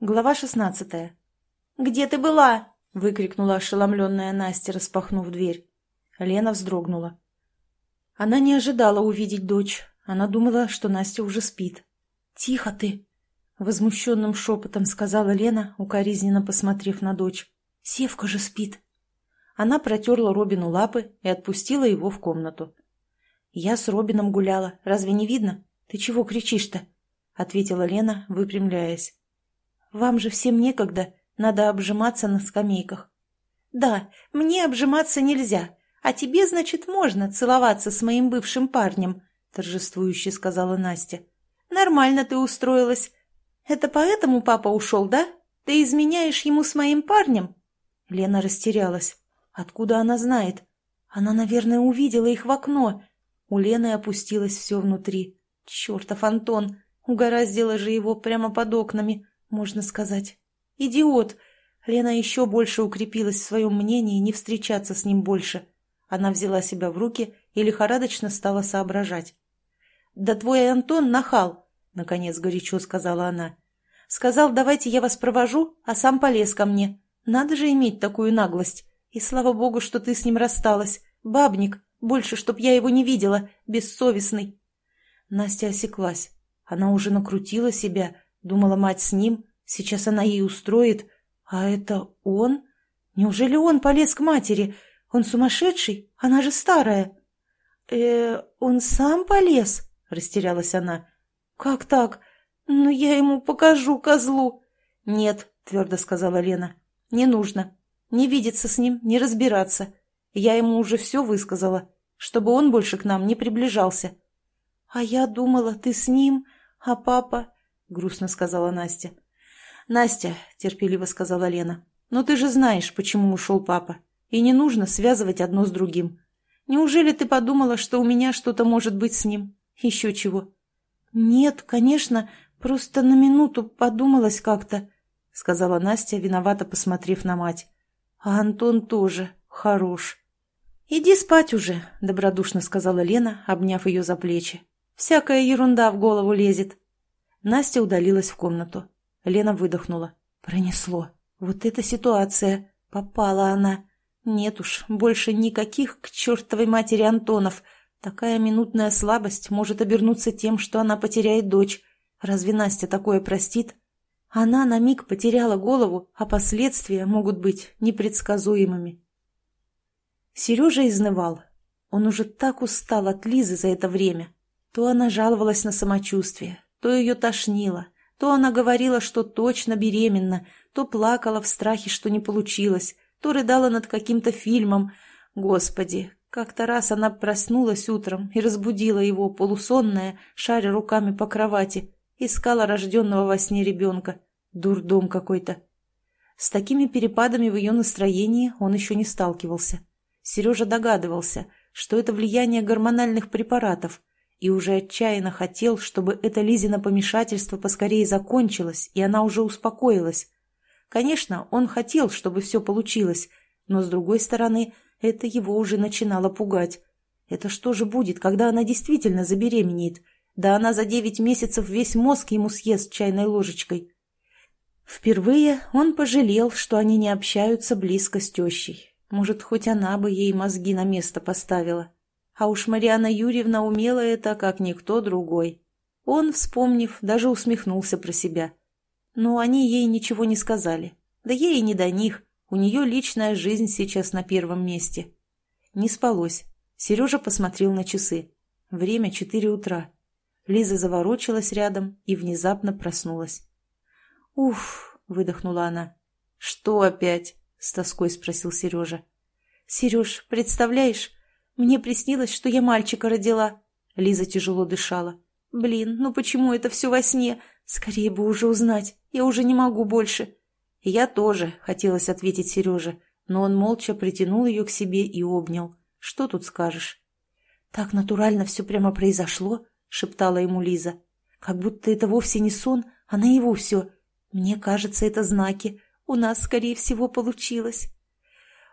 Глава шестнадцатая. «Где ты была?» — выкрикнула ошеломленная Настя, распахнув дверь. Лена вздрогнула. Она не ожидала увидеть дочь. Она думала, что Настя уже спит. «Тихо ты!» — возмущенным шепотом сказала Лена, укоризненно посмотрев на дочь. «Севка же спит!» Она протерла Робину лапы и отпустила его в комнату. «Я с Робином гуляла. Разве не видно? Ты чего кричишь-то?» — ответила Лена, выпрямляясь. Вам же всем некогда, надо обжиматься на скамейках. Да, мне обжиматься нельзя, а тебе, значит, можно целоваться с моим бывшим парнем, торжествующе сказала Настя. Нормально ты устроилась. Это поэтому папа ушел, да? Ты изменяешь ему с моим парнем? Лена растерялась. Откуда она знает? Она, наверное, увидела их в окно. У Лены опустилось все внутри. Чертов Антон! Угораздило же его прямо под окнами можно сказать. Идиот! Лена еще больше укрепилась в своем мнении не встречаться с ним больше. Она взяла себя в руки и лихорадочно стала соображать. «Да твой Антон нахал!» — наконец горячо сказала она. «Сказал, давайте я вас провожу, а сам полез ко мне. Надо же иметь такую наглость. И слава богу, что ты с ним рассталась. Бабник, больше, чтоб я его не видела, бессовестный». Настя осеклась. Она уже накрутила себя, Думала, мать с ним, сейчас она ей устроит. А это он? Неужели он полез к матери? Он сумасшедший, она же старая. э он сам полез?» — растерялась она. «Как так? Ну, я ему покажу, козлу!» «Нет», — твердо сказала Лена, — «не нужно. Не видеться с ним, не разбираться. Я ему уже все высказала, чтобы он больше к нам не приближался». «А я думала, ты с ним, а папа...» — грустно сказала Настя. «Настя», — терпеливо сказала Лена, — «но ты же знаешь, почему ушел папа, и не нужно связывать одно с другим. Неужели ты подумала, что у меня что-то может быть с ним? Еще чего?» «Нет, конечно, просто на минуту подумалось как-то», — сказала Настя, виновато посмотрев на мать. «А Антон тоже хорош». «Иди спать уже», — добродушно сказала Лена, обняв ее за плечи. «Всякая ерунда в голову лезет». Настя удалилась в комнату. Лена выдохнула. Пронесло. Вот эта ситуация. Попала она. Нет уж, больше никаких к чертовой матери Антонов. Такая минутная слабость может обернуться тем, что она потеряет дочь. Разве Настя такое простит? Она на миг потеряла голову, а последствия могут быть непредсказуемыми. Сережа изнывал. Он уже так устал от Лизы за это время. То она жаловалась на самочувствие, то ее тошнило, то она говорила, что точно беременна, то плакала в страхе, что не получилось, то рыдала над каким-то фильмом. Господи, как-то раз она проснулась утром и разбудила его, полусонная, шаря руками по кровати, искала рожденного во сне ребенка. Дурдом какой-то. С такими перепадами в ее настроении он еще не сталкивался. Сережа догадывался, что это влияние гормональных препаратов, и уже отчаянно хотел, чтобы это Лизино помешательство поскорее закончилось, и она уже успокоилась. Конечно, он хотел, чтобы все получилось, но, с другой стороны, это его уже начинало пугать. Это что же будет, когда она действительно забеременеет? Да она за девять месяцев весь мозг ему съест чайной ложечкой. Впервые он пожалел, что они не общаются близко с тещей. Может, хоть она бы ей мозги на место поставила. А уж Мариана Юрьевна умела это, как никто другой. Он, вспомнив, даже усмехнулся про себя. Но они ей ничего не сказали. Да ей и не до них. У нее личная жизнь сейчас на первом месте. Не спалось. Сережа посмотрел на часы. Время четыре утра. Лиза заворочилась рядом и внезапно проснулась. «Уф!» — выдохнула она. «Что опять?» — с тоской спросил Сережа. «Сереж, представляешь, мне приснилось, что я мальчика родила». Лиза тяжело дышала. «Блин, ну почему это все во сне? Скорее бы уже узнать. Я уже не могу больше». «Я тоже», — хотелось ответить Сереже, но он молча притянул ее к себе и обнял. «Что тут скажешь?» «Так натурально все прямо произошло», — шептала ему Лиза. «Как будто это вовсе не сон, а наяву все. Мне кажется, это знаки. У нас, скорее всего, получилось».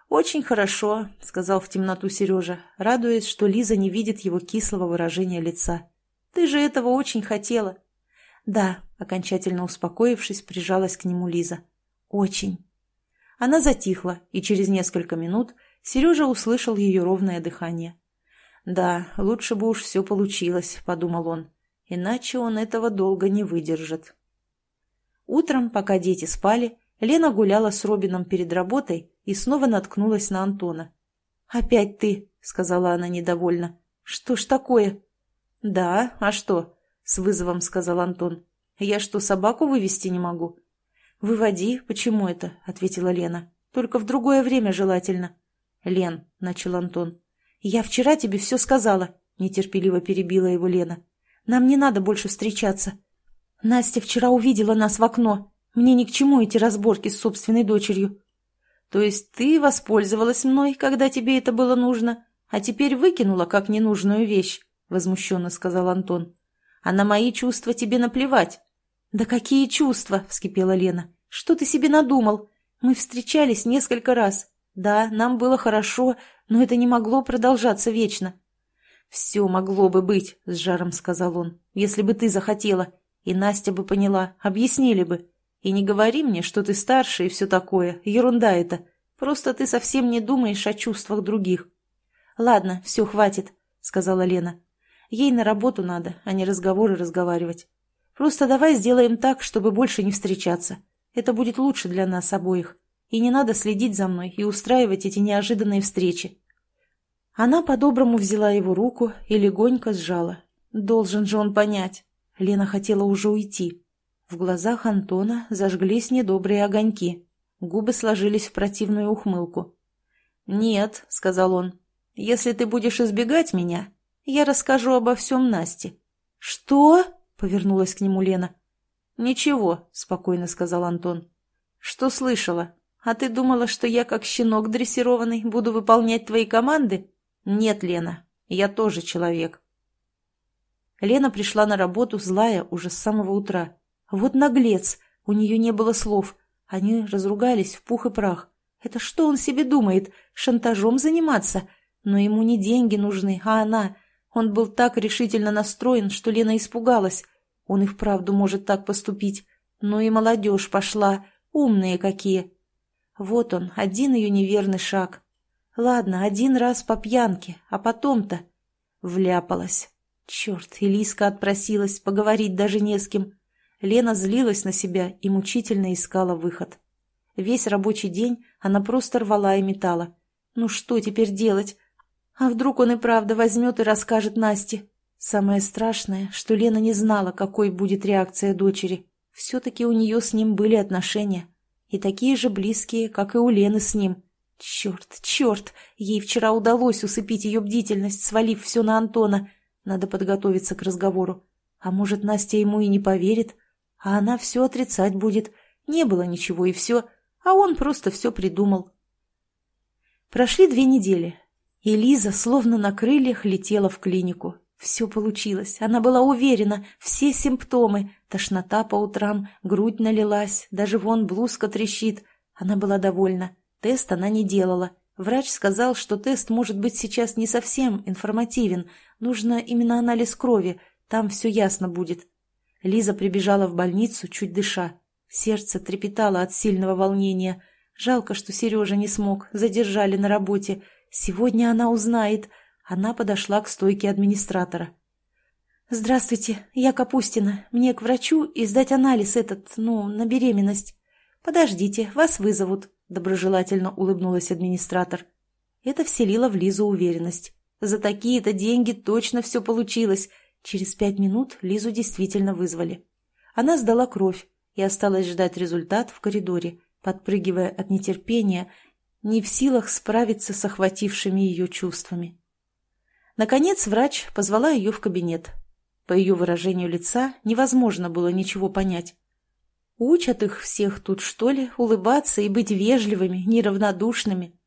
«Очень хорошо», — сказал в темноту Сережа, радуясь, что Лиза не видит его кислого выражения лица. «Ты же этого очень хотела». «Да», — окончательно успокоившись, прижалась к нему Лиза. «Очень». Она затихла, и через несколько минут Сережа услышал ее ровное дыхание. «Да, лучше бы уж все получилось», — подумал он. «Иначе он этого долго не выдержит». Утром, пока дети спали, Лена гуляла с Робином перед работой, и снова наткнулась на Антона. «Опять ты», — сказала она недовольно. «Что ж такое?» «Да, а что?» — с вызовом сказал Антон. «Я что, собаку вывести не могу?» «Выводи, почему это?» — ответила Лена. «Только в другое время желательно». «Лен», — начал Антон. «Я вчера тебе все сказала», — нетерпеливо перебила его Лена. «Нам не надо больше встречаться. Настя вчера увидела нас в окно. Мне ни к чему эти разборки с собственной дочерью. То есть ты воспользовалась мной, когда тебе это было нужно, а теперь выкинула как ненужную вещь», — возмущенно сказал Антон. «А на мои чувства тебе наплевать». «Да какие чувства?» — вскипела Лена. «Что ты себе надумал? Мы встречались несколько раз. Да, нам было хорошо, но это не могло продолжаться вечно». «Все могло бы быть», — с жаром сказал он, — «если бы ты захотела. И Настя бы поняла, объяснили бы. И не говори мне, что ты старше и все такое. Ерунда это. Просто ты совсем не думаешь о чувствах других. Ладно, все, хватит, сказала Лена. Ей на работу надо, а не разговоры разговаривать. Просто давай сделаем так, чтобы больше не встречаться. Это будет лучше для нас обоих. И не надо следить за мной и устраивать эти неожиданные встречи. Она по-доброму взяла его руку и легонько сжала. Должен же он понять. Лена хотела уже уйти, в глазах Антона зажглись недобрые огоньки. Губы сложились в противную ухмылку. «Нет», — сказал он, — «если ты будешь избегать меня, я расскажу обо всем Насте». «Что?» — повернулась к нему Лена. «Ничего», — спокойно сказал Антон. «Что слышала? А ты думала, что я, как щенок дрессированный, буду выполнять твои команды? Нет, Лена, я тоже человек». Лена пришла на работу злая уже с самого утра. Вот наглец! У нее не было слов. Они разругались в пух и прах. Это что он себе думает? Шантажом заниматься? Но ему не деньги нужны, а она. Он был так решительно настроен, что Лена испугалась. Он и вправду может так поступить. Но и молодежь пошла. Умные какие. Вот он, один ее неверный шаг. Ладно, один раз по пьянке, а потом-то... Вляпалась. Черт, Элиска отпросилась, поговорить даже не с кем. Лена злилась на себя и мучительно искала выход. Весь рабочий день она просто рвала и метала. «Ну что теперь делать? А вдруг он и правда возьмет и расскажет Насте?» Самое страшное, что Лена не знала, какой будет реакция дочери. Все-таки у нее с ним были отношения. И такие же близкие, как и у Лены с ним. Черт, черт! Ей вчера удалось усыпить ее бдительность, свалив все на Антона. Надо подготовиться к разговору. А может, Настя ему и не поверит? А она все отрицать будет. Не было ничего и все, а он просто все придумал. Прошли две недели, и Лиза словно на крыльях летела в клинику. Все получилось, она была уверена, все симптомы, тошнота по утрам, грудь налилась, даже вон блузка трещит. Она была довольна, тест она не делала. Врач сказал, что тест может быть сейчас не совсем информативен, нужно именно анализ крови, там все ясно будет. Лиза прибежала в больницу, чуть дыша. Сердце трепетало от сильного волнения. Жалко, что Сережа не смог, задержали на работе. Сегодня она узнает. Она подошла к стойке администратора. «Здравствуйте, я Капустина. Мне к врачу и сдать анализ этот, ну, на беременность». «Подождите, вас вызовут», — доброжелательно улыбнулась администратор. Это вселило в Лизу уверенность. За такие-то деньги точно все получилось. Через пять минут Лизу действительно вызвали. Она сдала кровь и осталась ждать результат в коридоре, подпрыгивая от нетерпения, не в силах справиться с охватившими ее чувствами. Наконец врач позвала ее в кабинет. По ее выражению лица невозможно было ничего понять. Учат их всех тут, что ли, улыбаться и быть вежливыми, неравнодушными.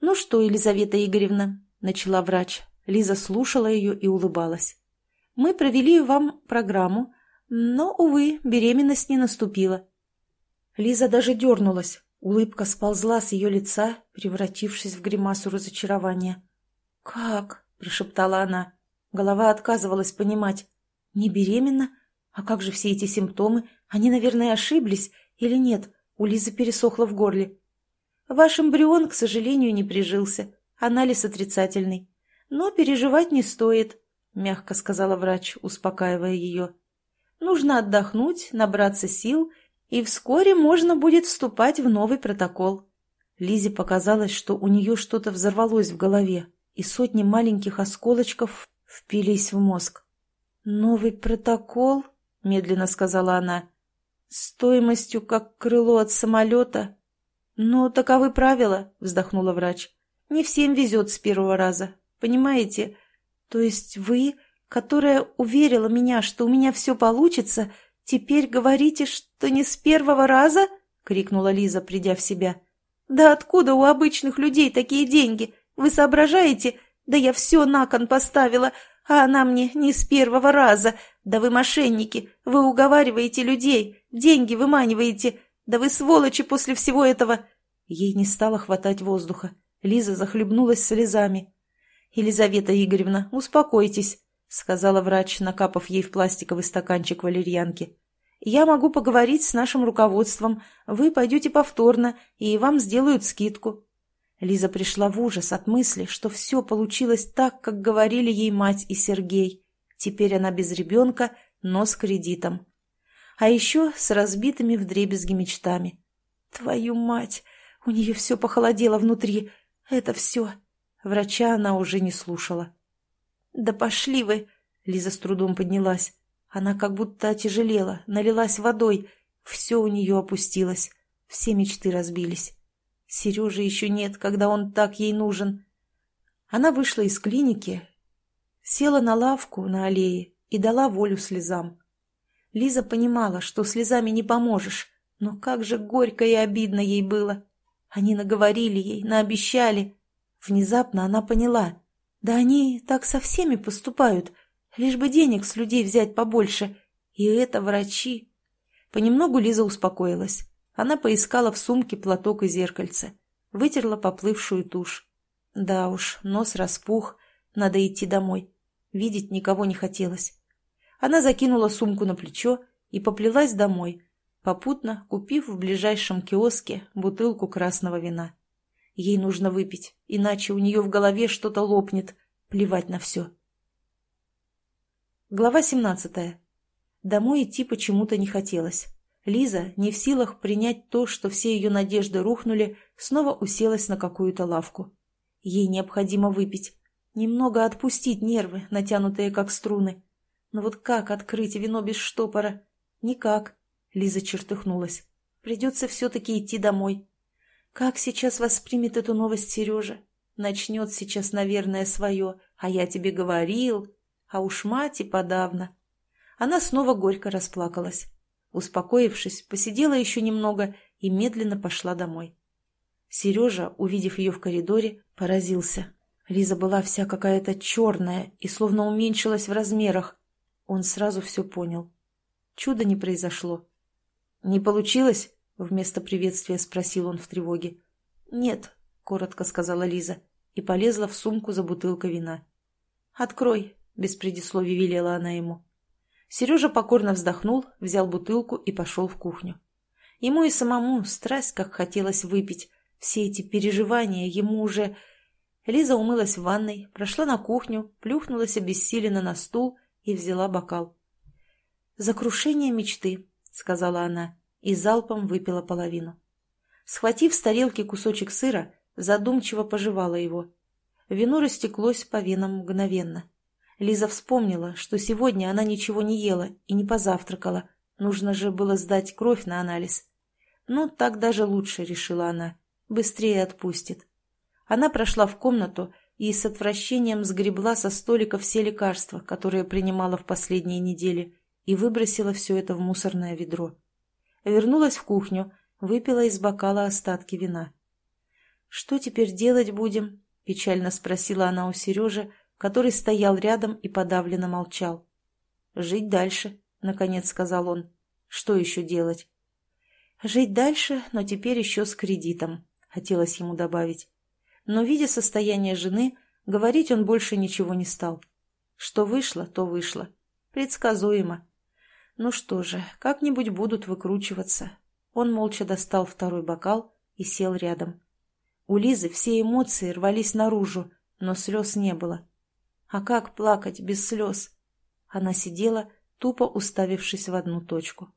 «Ну что, Елизавета Игоревна?» – начала врач. Лиза слушала ее и улыбалась. Мы провели вам программу, но, увы, беременность не наступила». Лиза даже дернулась. Улыбка сползла с ее лица, превратившись в гримасу разочарования. «Как?» – прошептала она. Голова отказывалась понимать. «Не беременна? А как же все эти симптомы? Они, наверное, ошиблись или нет?» У Лизы пересохло в горле. «Ваш эмбрион, к сожалению, не прижился. Анализ отрицательный. Но переживать не стоит. — мягко сказала врач, успокаивая ее. «Нужно отдохнуть, набраться сил, и вскоре можно будет вступать в новый протокол». Лизе показалось, что у нее что-то взорвалось в голове, и сотни маленьких осколочков впились в мозг. «Новый протокол?» — медленно сказала она. «Стоимостью, как крыло от самолета». «Но таковы правила», — вздохнула врач. «Не всем везет с первого раза. Понимаете, то есть вы, которая уверила меня, что у меня все получится, теперь говорите, что не с первого раза? — крикнула Лиза, придя в себя. — Да откуда у обычных людей такие деньги? Вы соображаете? Да я все на кон поставила, а она мне не с первого раза. Да вы мошенники, вы уговариваете людей, деньги выманиваете. Да вы сволочи после всего этого! Ей не стало хватать воздуха. Лиза захлебнулась слезами. Елизавета Игоревна, успокойтесь», — сказала врач, накапав ей в пластиковый стаканчик валерьянки. «Я могу поговорить с нашим руководством. Вы пойдете повторно, и вам сделают скидку». Лиза пришла в ужас от мысли, что все получилось так, как говорили ей мать и Сергей. Теперь она без ребенка, но с кредитом. А еще с разбитыми вдребезги мечтами. «Твою мать! У нее все похолодело внутри. Это все. Врача она уже не слушала. «Да пошли вы!» Лиза с трудом поднялась. Она как будто отяжелела, налилась водой. Все у нее опустилось. Все мечты разбились. Сережи еще нет, когда он так ей нужен. Она вышла из клиники, села на лавку на аллее и дала волю слезам. Лиза понимала, что слезами не поможешь, но как же горько и обидно ей было. Они наговорили ей, наобещали. Внезапно она поняла. Да они так со всеми поступают, лишь бы денег с людей взять побольше. И это врачи. Понемногу Лиза успокоилась. Она поискала в сумке платок и зеркальце. Вытерла поплывшую тушь. Да уж, нос распух. Надо идти домой. Видеть никого не хотелось. Она закинула сумку на плечо и поплелась домой, попутно купив в ближайшем киоске бутылку красного вина. Ей нужно выпить, иначе у нее в голове что-то лопнет. Плевать на все. Глава 17. Домой идти почему-то не хотелось. Лиза, не в силах принять то, что все ее надежды рухнули, снова уселась на какую-то лавку. Ей необходимо выпить. Немного отпустить нервы, натянутые как струны. Но вот как открыть вино без штопора? Никак. Лиза чертыхнулась. Придется все-таки идти домой. Как сейчас воспримет эту новость Сережа? Начнет сейчас, наверное, свое «а я тебе говорил», а уж мать и подавно. Она снова горько расплакалась. Успокоившись, посидела еще немного и медленно пошла домой. Сережа, увидев ее в коридоре, поразился. Лиза была вся какая-то черная и словно уменьшилась в размерах. Он сразу все понял. Чудо не произошло. «Не получилось?» Вместо приветствия спросил он в тревоге. «Нет», — коротко сказала Лиза и полезла в сумку за бутылкой вина. «Открой», — без предисловий велела она ему. Сережа покорно вздохнул, взял бутылку и пошел в кухню. Ему и самому страсть как хотелось выпить. Все эти переживания ему уже... Лиза умылась в ванной, прошла на кухню, плюхнулась обессиленно на стул и взяла бокал. «За крушение мечты», — сказала она и залпом выпила половину. Схватив с тарелки кусочек сыра, задумчиво пожевала его. Вино растеклось по венам мгновенно. Лиза вспомнила, что сегодня она ничего не ела и не позавтракала. Нужно же было сдать кровь на анализ. Ну, так даже лучше, решила она. Быстрее отпустит. Она прошла в комнату и с отвращением сгребла со столика все лекарства, которые принимала в последние недели, и выбросила все это в мусорное ведро вернулась в кухню, выпила из бокала остатки вина. «Что теперь делать будем?» – печально спросила она у Сережи, который стоял рядом и подавленно молчал. «Жить дальше», – наконец сказал он. «Что еще делать?» «Жить дальше, но теперь еще с кредитом», – хотелось ему добавить. Но, видя состояние жены, говорить он больше ничего не стал. Что вышло, то вышло. Предсказуемо. Ну что же, как-нибудь будут выкручиваться. Он молча достал второй бокал и сел рядом. У Лизы все эмоции рвались наружу, но слез не было. А как плакать без слез? Она сидела, тупо уставившись в одну точку.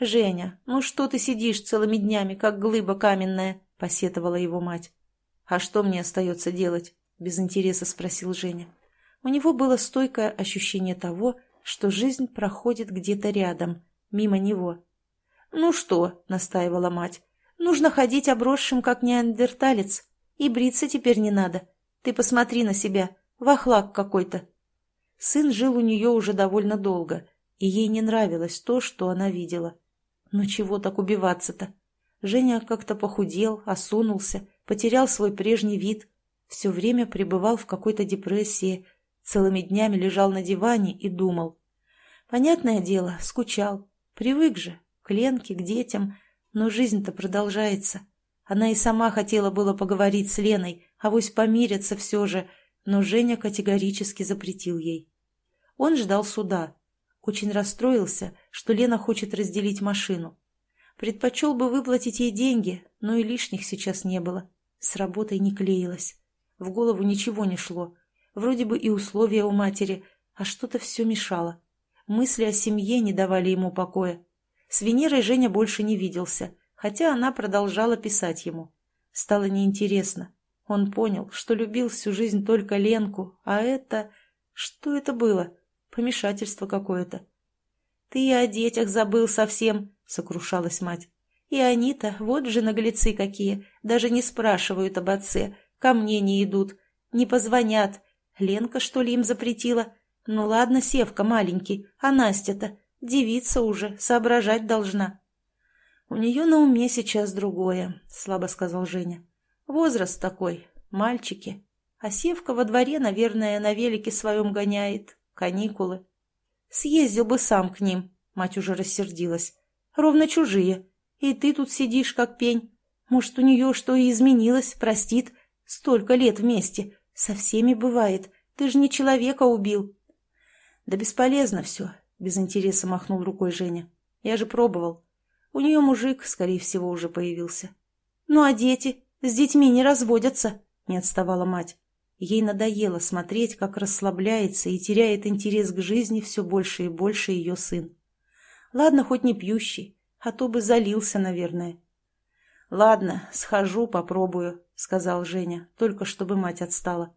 «Женя, ну что ты сидишь целыми днями, как глыба каменная?» – посетовала его мать. «А что мне остается делать?» – без интереса спросил Женя. У него было стойкое ощущение того, что жизнь проходит где-то рядом, мимо него. «Ну что?» – настаивала мать. «Нужно ходить обросшим, как неандерталец. И бриться теперь не надо. Ты посмотри на себя. Вахлак какой-то». Сын жил у нее уже довольно долго, и ей не нравилось то, что она видела. Но «Ну чего так убиваться-то? Женя как-то похудел, осунулся, потерял свой прежний вид, все время пребывал в какой-то депрессии, Целыми днями лежал на диване и думал. Понятное дело, скучал. Привык же, к Ленке, к детям. Но жизнь-то продолжается. Она и сама хотела было поговорить с Леной, а авось помирятся все же, но Женя категорически запретил ей. Он ждал суда. Очень расстроился, что Лена хочет разделить машину. Предпочел бы выплатить ей деньги, но и лишних сейчас не было. С работой не клеилось. В голову ничего не шло. Вроде бы и условия у матери, а что-то все мешало. Мысли о семье не давали ему покоя. С Венерой Женя больше не виделся, хотя она продолжала писать ему. Стало неинтересно. Он понял, что любил всю жизнь только Ленку, а это... Что это было? Помешательство какое-то. «Ты и о детях забыл совсем», — сокрушалась мать. «И они-то, вот же наглецы какие, даже не спрашивают об отце, ко мне не идут, не позвонят, Ленка, что ли, им запретила? Ну ладно, Севка маленький, а Настя-то девица уже, соображать должна. У нее на уме сейчас другое, слабо сказал Женя. Возраст такой, мальчики. А Севка во дворе, наверное, на велике своем гоняет. Каникулы. Съездил бы сам к ним, мать уже рассердилась. Ровно чужие. И ты тут сидишь, как пень. Может, у нее что и изменилось, простит. Столько лет вместе. «Со всеми бывает. Ты же не человека убил». «Да бесполезно все», — без интереса махнул рукой Женя. «Я же пробовал. У нее мужик, скорее всего, уже появился». «Ну а дети? С детьми не разводятся», — не отставала мать. Ей надоело смотреть, как расслабляется и теряет интерес к жизни все больше и больше ее сын. Ладно, хоть не пьющий, а то бы залился, наверное. «Ладно, схожу, попробую», — сказал Женя, только чтобы мать отстала.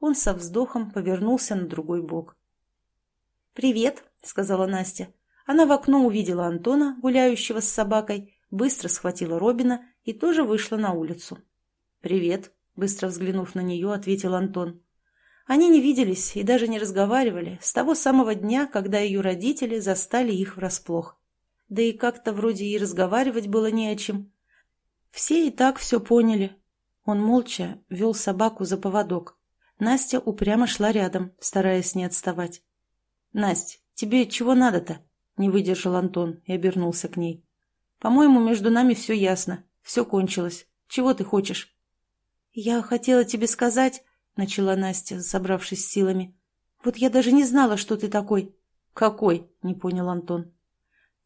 Он со вздохом повернулся на другой бок. «Привет», — сказала Настя. Она в окно увидела Антона, гуляющего с собакой, быстро схватила Робина и тоже вышла на улицу. «Привет», — быстро взглянув на нее, ответил Антон. Они не виделись и даже не разговаривали с того самого дня, когда ее родители застали их врасплох. Да и как-то вроде и разговаривать было не о чем. Все и так все поняли. Он молча вел собаку за поводок. Настя упрямо шла рядом, стараясь не отставать. Настя, тебе чего надо-то?» — не выдержал Антон и обернулся к ней. «По-моему, между нами все ясно. Все кончилось. Чего ты хочешь?» «Я хотела тебе сказать...» — начала Настя, собравшись с силами. «Вот я даже не знала, что ты такой». «Какой?» — не понял Антон.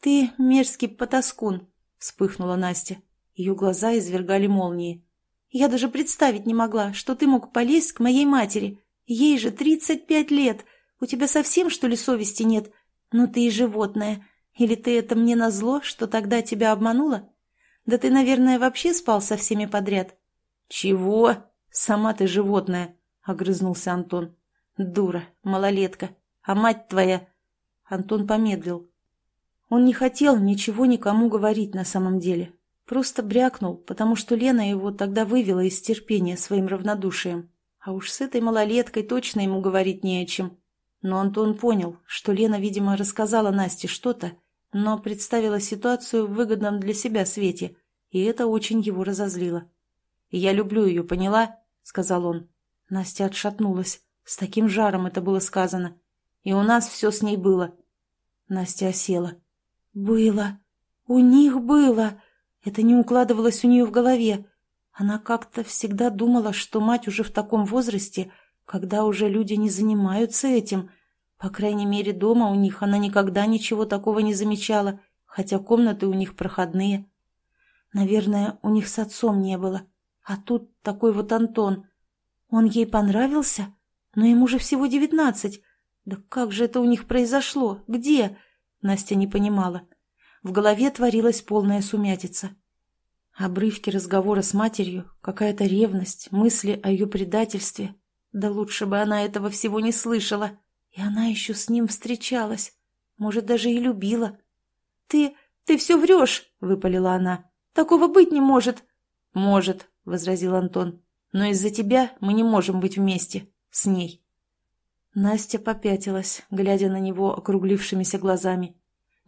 «Ты мерзкий потаскун», — вспыхнула Настя. Ее глаза извергали молнии. «Я даже представить не могла, что ты мог полезть к моей матери. Ей же тридцать пять лет. У тебя совсем, что ли, совести нет? Ну ты и животное. Или ты это мне назло, что тогда тебя обманула? Да ты, наверное, вообще спал со всеми подряд». «Чего? Сама ты животное!» — огрызнулся Антон. «Дура, малолетка. А мать твоя...» Антон помедлил. Он не хотел ничего никому говорить на самом деле, Просто брякнул, потому что Лена его тогда вывела из терпения своим равнодушием. А уж с этой малолеткой точно ему говорить не о чем. Но Антон понял, что Лена, видимо, рассказала Насте что-то, но представила ситуацию в выгодном для себя свете, и это очень его разозлило. «Я люблю ее, поняла?» — сказал он. Настя отшатнулась. С таким жаром это было сказано. И у нас все с ней было. Настя осела. «Было. У них было. Это не укладывалось у нее в голове. Она как-то всегда думала, что мать уже в таком возрасте, когда уже люди не занимаются этим. По крайней мере, дома у них она никогда ничего такого не замечала, хотя комнаты у них проходные. Наверное, у них с отцом не было. А тут такой вот Антон. Он ей понравился, но ему же всего девятнадцать. Да как же это у них произошло? Где? Настя не понимала. В голове творилась полная сумятица. Обрывки разговора с матерью, какая-то ревность, мысли о ее предательстве. Да лучше бы она этого всего не слышала. И она еще с ним встречалась. Может, даже и любила. «Ты... ты все врешь!» — выпалила она. «Такого быть не может!» «Может», — возразил Антон. «Но из-за тебя мы не можем быть вместе. С ней». Настя попятилась, глядя на него округлившимися глазами.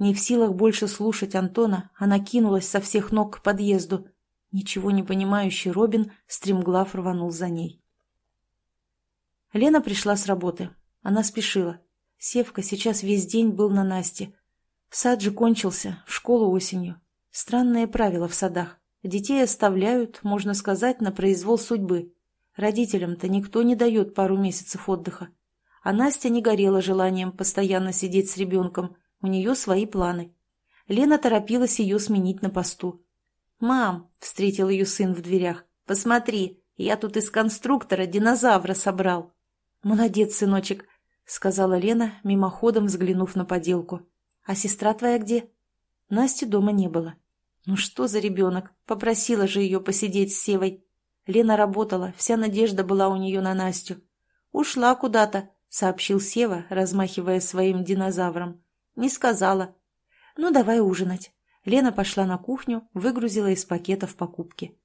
Не в силах больше слушать Антона, она кинулась со всех ног к подъезду. Ничего не понимающий Робин стремглав рванул за ней. Лена пришла с работы. Она спешила. Севка сейчас весь день был на Насте. Сад же кончился, в школу осенью. Странное правило в садах. Детей оставляют, можно сказать, на произвол судьбы. Родителям-то никто не дает пару месяцев отдыха. А Настя не горела желанием постоянно сидеть с ребенком, у нее свои планы. Лена торопилась ее сменить на посту. «Мам!» — встретил ее сын в дверях. «Посмотри, я тут из конструктора динозавра собрал». «Молодец, сыночек!» — сказала Лена, мимоходом взглянув на поделку. «А сестра твоя где?» Насти дома не было. «Ну что за ребенок? Попросила же ее посидеть с Севой». Лена работала, вся надежда была у нее на Настю. «Ушла куда-то», — сообщил Сева, размахивая своим динозавром. Не сказала. Ну, давай ужинать. Лена пошла на кухню, выгрузила из пакетов покупки.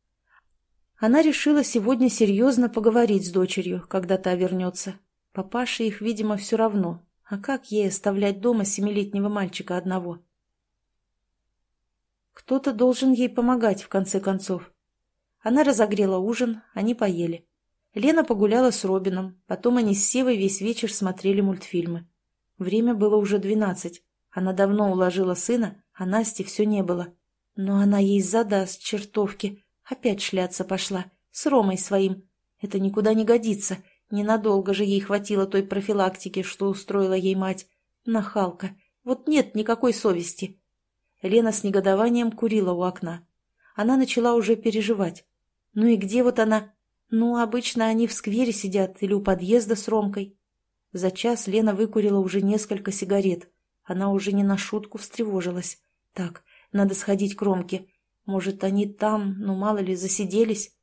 Она решила сегодня серьезно поговорить с дочерью, когда та вернется. Папаше их, видимо, все равно. А как ей оставлять дома семилетнего мальчика одного? Кто-то должен ей помогать, в конце концов. Она разогрела ужин, они поели. Лена погуляла с Робином, потом они с Севой весь вечер смотрели мультфильмы. Время было уже двенадцать. Она давно уложила сына, а Насти все не было. Но она ей задаст чертовки. Опять шляться пошла. С Ромой своим. Это никуда не годится. Ненадолго же ей хватило той профилактики, что устроила ей мать. Нахалка. Вот нет никакой совести. Лена с негодованием курила у окна. Она начала уже переживать. Ну и где вот она? Ну, обычно они в сквере сидят или у подъезда с Ромкой. За час Лена выкурила уже несколько сигарет. Она уже не на шутку встревожилась. Так, надо сходить к Ромке. Может, они там, ну мало ли, засиделись.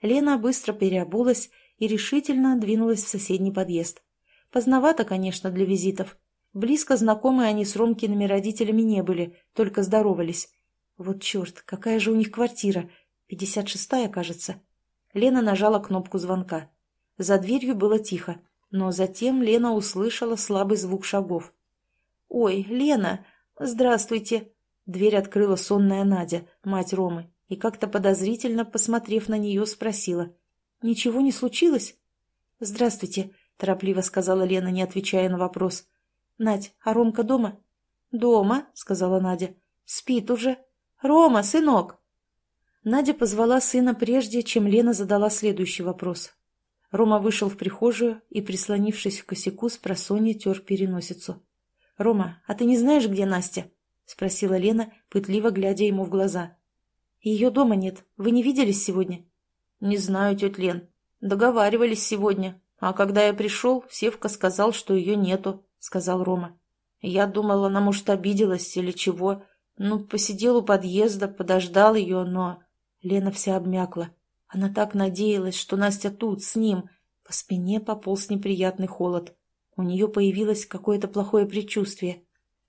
Лена быстро переобулась и решительно двинулась в соседний подъезд. Поздновато, конечно, для визитов. Близко знакомые они с Ромкиными родителями не были, только здоровались. Вот черт, какая же у них квартира. 56-я, кажется. Лена нажала кнопку звонка. За дверью было тихо, но затем Лена услышала слабый звук шагов. «Ой, Лена! Здравствуйте!» Дверь открыла сонная Надя, мать Ромы, и как-то подозрительно, посмотрев на нее, спросила. «Ничего не случилось?» «Здравствуйте», — торопливо сказала Лена, не отвечая на вопрос. «Надь, а Ромка дома?» «Дома», — сказала Надя. «Спит уже». «Рома, сынок!» Надя позвала сына прежде, чем Лена задала следующий вопрос. Рома вышел в прихожую и, прислонившись к косяку, с просонья тер переносицу. «Рома, а ты не знаешь, где Настя?» — спросила Лена, пытливо глядя ему в глаза. «Ее дома нет. Вы не виделись сегодня?» «Не знаю, тетя Лен. Договаривались сегодня. А когда я пришел, Севка сказал, что ее нету», — сказал Рома. «Я думала, она, может, обиделась или чего. Ну, посидел у подъезда, подождал ее, но...» Лена вся обмякла. Она так надеялась, что Настя тут, с ним. По спине пополз неприятный холод. — у нее появилось какое-то плохое предчувствие.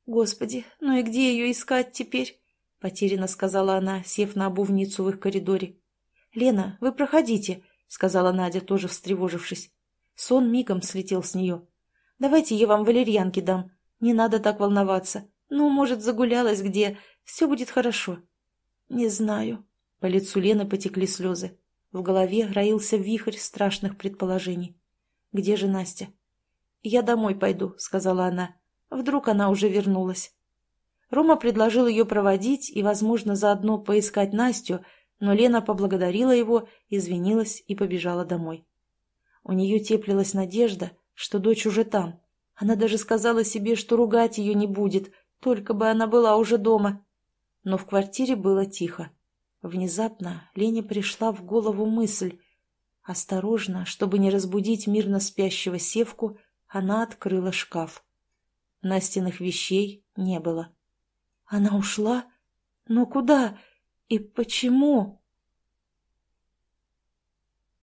«Господи, ну и где ее искать теперь?» — потерянно сказала она, сев на обувницу в их коридоре. «Лена, вы проходите», — сказала Надя, тоже встревожившись. Сон мигом слетел с нее. «Давайте я вам валерьянки дам. Не надо так волноваться. Ну, может, загулялась где. Все будет хорошо». «Не знаю». По лицу Лены потекли слезы. В голове роился вихрь страшных предположений. «Где же Настя?» «Я домой пойду», — сказала она. «Вдруг она уже вернулась». Рома предложил ее проводить и, возможно, заодно поискать Настю, но Лена поблагодарила его, извинилась и побежала домой. У нее теплилась надежда, что дочь уже там. Она даже сказала себе, что ругать ее не будет, только бы она была уже дома. Но в квартире было тихо. Внезапно Лене пришла в голову мысль. Осторожно, чтобы не разбудить мирно спящего Севку, — она открыла шкаф. Настиных вещей не было. Она ушла? Но ну куда? И почему?